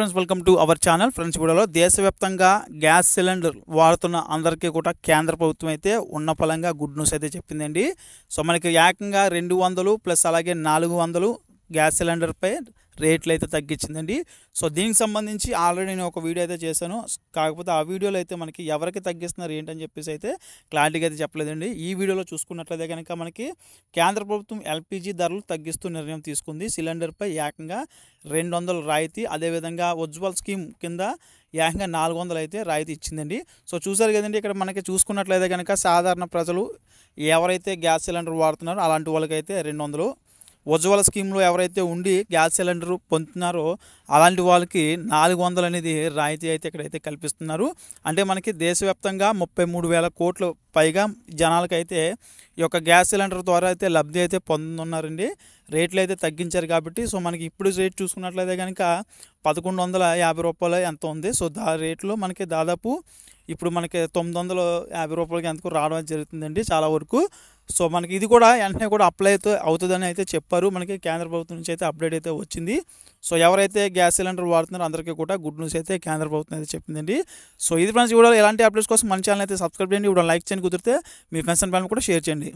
friends welcome to our channel friends వీడియోలో దేశవ్యాప్తంగా gas cylinder వాడుతున్న అందరికీ కూడా కేంద్ర ప్రభుత్వం అయితే ఉన్న ఫలంగా గుడ్ న్యూస్ అయితే చెప్పిందండి సో మనకి ఏకంగా రెండు వందలు ప్లస్ అలాగే నాలుగు వందలు గ్యాస్ సిలిండర్పై రేట్లు అయితే తగ్గించిందండి సో దీనికి సంబంధించి ఆల్రెడీ నేను ఒక వీడియో అయితే చేశాను కాకపోతే ఆ వీడియోలో అయితే మనకి ఎవరికి తగ్గిస్తున్నారు ఏంటని చెప్పేసి అయితే క్లారిటీగా అయితే చెప్పలేదండి ఈ వీడియోలో చూసుకున్నట్లయితే కనుక మనకి కేంద్ర ప్రభుత్వం ఎల్పిజి ధరలు తగ్గిస్తూ నిర్ణయం తీసుకుంది సిలిండర్పై ఏకంగా రెండు వందలు రాయితీ అదేవిధంగా ఉజ్వల్ స్కీమ్ కింద ఏకంగా నాలుగు వందలు అయితే రాయితీ ఇచ్చిందండి సో చూసారు కదండి ఇక్కడ మనకి చూసుకున్నట్లయితే కనుక సాధారణ ప్రజలు ఎవరైతే గ్యాస్ సిలిండర్ వాడుతున్నారో అలాంటి వాళ్ళకైతే రెండు వందలు ఉజ్వల స్కీమ్లో ఎవరైతే ఉండి గ్యాస్ సిలిండర్ పొందుతున్నారో అలాంటి వాళ్ళకి నాలుగు వందలు అనేది రాయితీ అయితే ఇక్కడైతే కల్పిస్తున్నారు అంటే మనకి దేశవ్యాప్తంగా ముప్పై మూడు వేల కోట్లు పైగా జనాలకైతే ఈ యొక్క గ్యాస్ సిలిండర్ ద్వారా అయితే లబ్ధి అయితే పొందుతున్నారండి రేట్లు అయితే తగ్గించారు కాబట్టి సో మనకి ఇప్పుడు రేట్ చూసుకున్నట్లయితే కనుక పదకొండు వందల యాభై రూపాయలు ఎంత ఉంది సో దా రేట్లో మనకి దాదాపు ఇప్పుడు మనకి తొమ్మిది వందల యాభై రూపాయలకి ఎంతకు రావడం జరుగుతుందండి చాలా వరకు సో మనకి ఇది కూడా వెంటనే కూడా అప్లై అయితే అవుతుందని అయితే చెప్పారు మనకి కేంద్ర ప్రభుత్వం నుంచి అయితే అప్డేట్ అయితే వచ్చింది సో ఎవరైతే గ్యాస్ సిలిండర్ వాడుతున్నారో అందరికీ కూడా గుడ్ న్యూస్ అయితే కేంద్ర ప్రభుత్వం అయితే చెప్పిందండి సో ఇది ఫ్రెండ్స్ కూడా ఎలాంటి అప్డేట్స్ కోసం మన ఛానల్ అయితే సబ్స్క్రైబ్ చేయండి ఇవ్వడం లైక్ చేయండి కుదిరితే మీ ఫ్రెండ్స్ అండ్ ఫ్యామిలీ కూడా షేర్ చేయండి